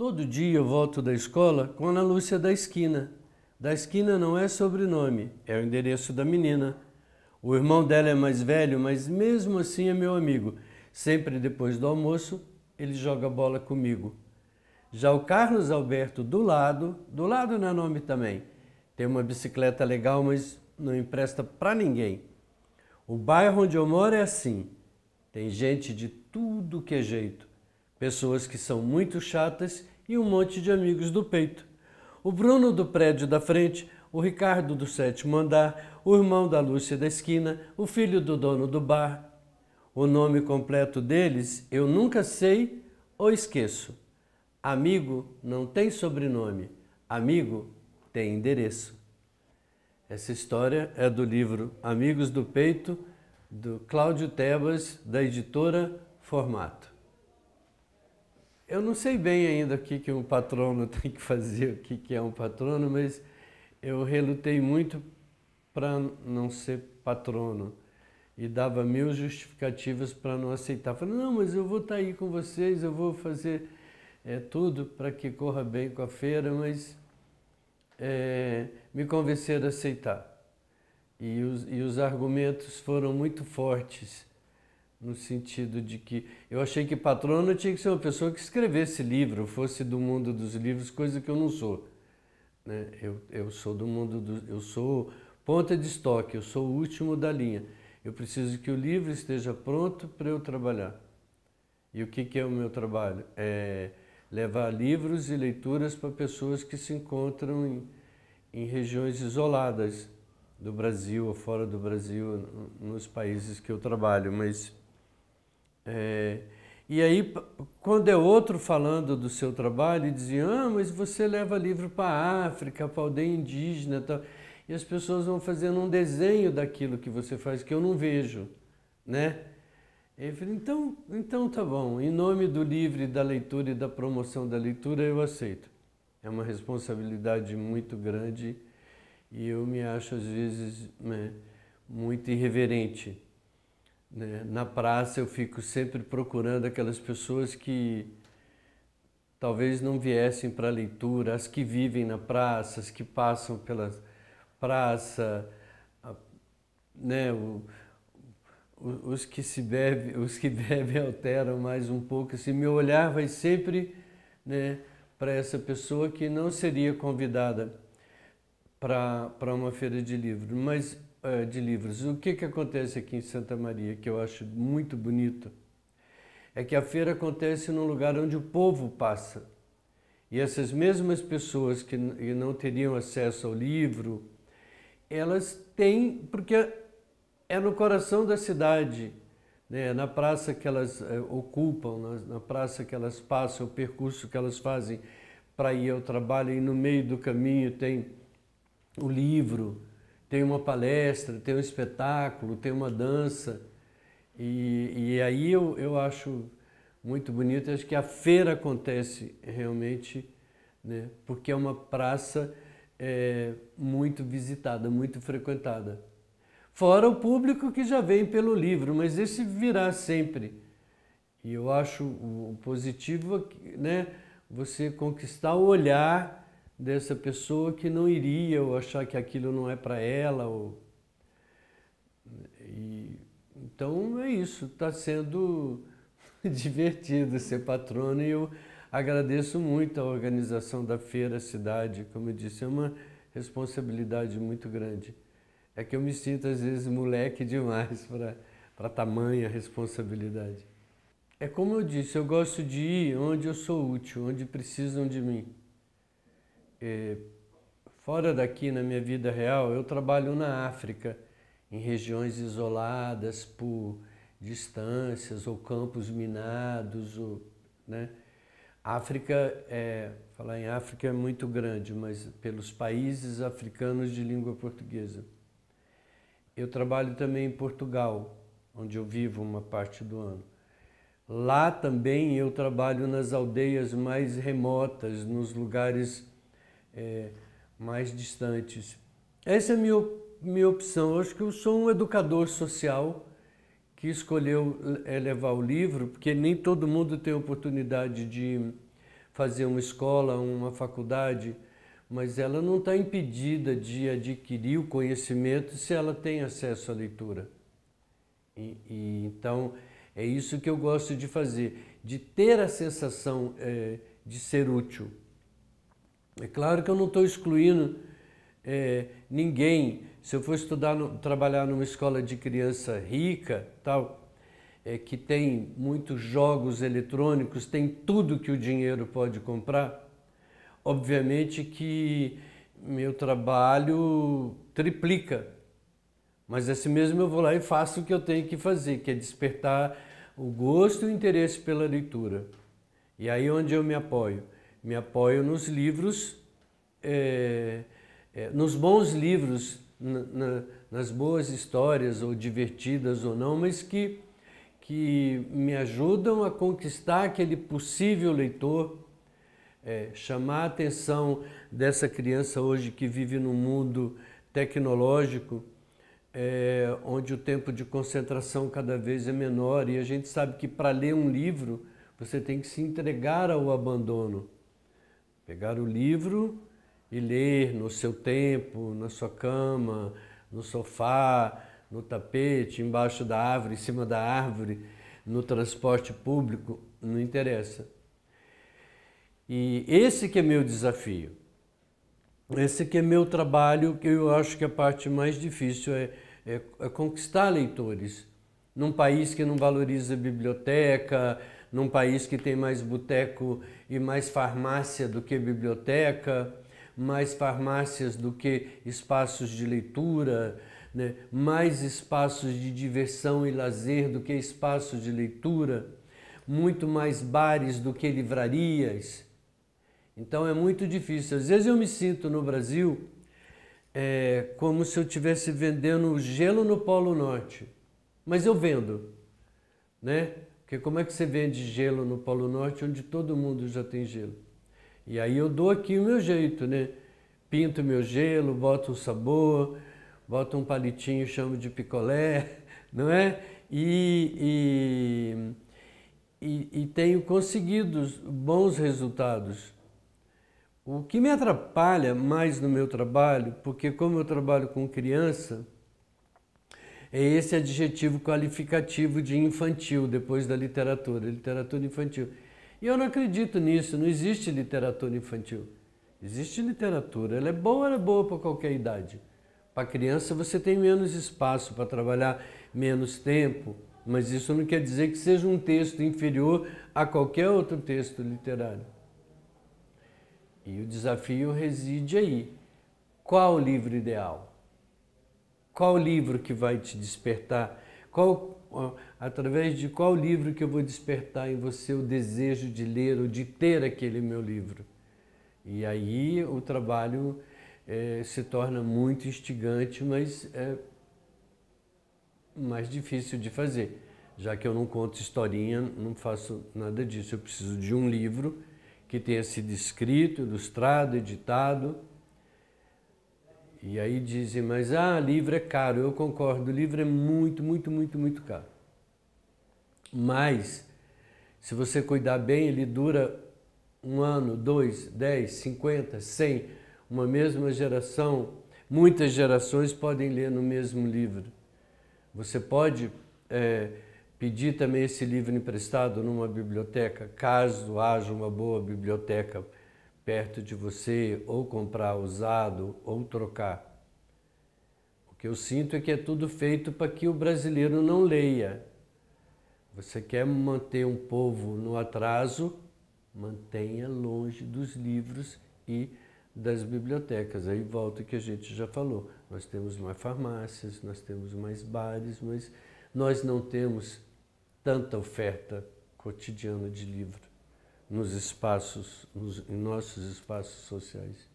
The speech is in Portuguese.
Todo dia eu volto da escola com Ana Lúcia da esquina. Da esquina não é sobrenome, é o endereço da menina. O irmão dela é mais velho, mas mesmo assim é meu amigo. Sempre depois do almoço, ele joga bola comigo. Já o Carlos Alberto do lado, do lado não é nome também. Tem uma bicicleta legal, mas não empresta para ninguém. O bairro onde eu moro é assim. Tem gente de tudo que é jeito. Pessoas que são muito chatas e um monte de amigos do peito. O Bruno do prédio da frente, o Ricardo do sétimo andar, o irmão da Lúcia da esquina, o filho do dono do bar. O nome completo deles eu nunca sei ou esqueço. Amigo não tem sobrenome, amigo tem endereço. Essa história é do livro Amigos do Peito, do Cláudio Tebas, da editora Formato. Eu não sei bem ainda o que, que um patrono tem que fazer, o que, que é um patrono, mas eu relutei muito para não ser patrono e dava mil justificativas para não aceitar. Falei, não, mas eu vou estar tá aí com vocês, eu vou fazer é, tudo para que corra bem com a feira, mas é, me convenceram a aceitar. E os, e os argumentos foram muito fortes no sentido de que eu achei que patrono tinha que ser uma pessoa que escrevesse livro, fosse do mundo dos livros, coisa que eu não sou. Né? Eu, eu sou do mundo do, eu sou ponta de estoque, eu sou o último da linha. Eu preciso que o livro esteja pronto para eu trabalhar. E o que, que é o meu trabalho? É levar livros e leituras para pessoas que se encontram em, em regiões isoladas do Brasil ou fora do Brasil, nos países que eu trabalho, mas é, e aí, quando é outro falando do seu trabalho, e dizia, ah, mas você leva livro para a África, para a aldeia indígena tal. E as pessoas vão fazendo um desenho daquilo que você faz, que eu não vejo, né? Eu falei, então, então tá bom, em nome do livre, da leitura e da promoção da leitura, eu aceito. É uma responsabilidade muito grande e eu me acho, às vezes, né, muito irreverente. Né? Na praça eu fico sempre procurando aquelas pessoas que talvez não viessem para a leitura, as que vivem na praça, as que passam pela praça, a, né? O, os que se bebe, os que bebem alteram mais um pouco. Assim, meu olhar vai sempre né, para essa pessoa que não seria convidada para uma feira de livro, mas é, de livros. O que, que acontece aqui em Santa Maria, que eu acho muito bonito, é que a feira acontece num lugar onde o povo passa. E essas mesmas pessoas que não teriam acesso ao livro, elas têm, porque é no coração da cidade, né? na praça que elas é, ocupam, na, na, praça que elas passam, o percurso que elas fazem para ir ao trabalho, e no meio do caminho tem o livro, tem uma palestra, tem um espetáculo, tem uma dança. E, e aí eu, eu acho muito bonito, acho que a feira acontece realmente, né? porque é uma praça é, muito visitada, muito frequentada. Fora o público que já vem pelo livro, mas esse virá sempre. E eu acho o positivo, é né? Você conquistar o olhar dessa pessoa que não iria ou achar que aquilo não é para ela ou e, então é isso está sendo divertido ser patrono e eu agradeço muito a organização da feira cidade como eu disse é uma responsabilidade muito grande é que eu me sinto às vezes moleque demais para para tamanha responsabilidade é como eu disse eu gosto de ir onde eu sou útil onde precisam de mim é, fora daqui na minha vida real, eu trabalho na África, em regiões isoladas por distâncias ou campos minados, ou, né? África é, falar em África é muito grande, mas pelos países africanos de língua portuguesa. Eu trabalho também em Portugal, onde eu vivo uma parte do ano. Lá também eu trabalho nas aldeias mais remotas, nos lugares é, mais distantes. Essa é a minha, minha opção. Eu acho que eu sou um educador social que escolheu é, levar o livro, porque nem todo mundo tem oportunidade de fazer uma escola, uma faculdade, mas ela não está impedida de adquirir o conhecimento se ela tem acesso à leitura. E, e, então é isso que eu gosto de fazer, de ter a sensação é, de ser útil. É claro que eu não estou excluindo é, ninguém. Se eu for estudar, no, trabalhar numa escola de criança rica, tal, é, que tem muitos jogos eletrônicos, tem tudo que o dinheiro pode comprar, obviamente que meu trabalho triplica. Mas assim mesmo eu vou lá e faço o que eu tenho que fazer, que é despertar o gosto e o interesse pela leitura. E aí onde eu me apoio? me apoio nos livros, é, é, nos bons livros, na, na, nas boas histórias, ou divertidas ou não, mas que, que me ajudam a conquistar aquele possível leitor, é, chamar a atenção dessa criança hoje que vive num mundo tecnológico. É, onde o tempo de concentração cada vez é menor e a gente sabe que para ler um livro você tem que se entregar ao abandono. Pegar o livro e ler no seu tempo, na sua cama, no sofá, no tapete, embaixo da árvore, em cima da árvore, no transporte público, não interessa. E esse que é meu desafio. Esse que é meu trabalho, que eu acho que a parte mais difícil é, é, é conquistar leitores num país que não valoriza biblioteca, num país que tem mais boteco e mais farmácia do que biblioteca, mais farmácias do que espaços de leitura, né? mais espaços de diversão e lazer do que espaços de leitura, muito mais bares do que livrarias. Então é muito difícil. Às vezes eu me sinto no Brasil é, como se eu estivesse vendendo gelo no Polo Norte, mas eu vendo, né? Porque como é que você vende gelo no Polo Norte, onde todo mundo já tem gelo? E aí eu dou aqui o meu jeito, né? Pinto meu gelo, boto um sabor, boto um palitinho, chamo de picolé, não é? E, e, e, e tenho conseguido bons resultados. O que me atrapalha mais no meu trabalho, porque como eu trabalho com criança, é esse adjetivo qualificativo de infantil, depois da literatura, literatura infantil. E eu não acredito nisso, não existe literatura infantil. Existe literatura, ela é boa, ela é boa para qualquer idade. Para criança você tem menos espaço para trabalhar, menos tempo, mas isso não quer dizer que seja um texto inferior a qualquer outro texto literário. E o desafio reside aí. Qual o livro ideal? Qual livro que vai te despertar? Qual, através de qual livro que eu vou despertar em você o desejo de ler ou de ter aquele meu livro? E aí o trabalho é, se torna muito instigante, mas é mais difícil de fazer, já que eu não conto historinha, não faço nada disso. Eu preciso de um livro que tenha sido escrito, ilustrado, editado e aí dizem, mas ah, livro é caro. Eu concordo, livro é muito, muito, muito, muito caro. Mas, se você cuidar bem, ele dura um ano, dois, dez, cinquenta, cem. Uma mesma geração, muitas gerações podem ler no mesmo livro. Você pode é, pedir também esse livro emprestado numa biblioteca, caso haja uma boa biblioteca perto de você, ou comprar usado, ou trocar. O que eu sinto é que é tudo feito para que o brasileiro não leia. Você quer manter um povo no atraso, mantenha longe dos livros e das bibliotecas. Aí volta o que a gente já falou. Nós temos mais farmácias, nós temos mais bares, mas nós não temos tanta oferta cotidiana de livro nos espaços, nos, em nossos espaços sociais.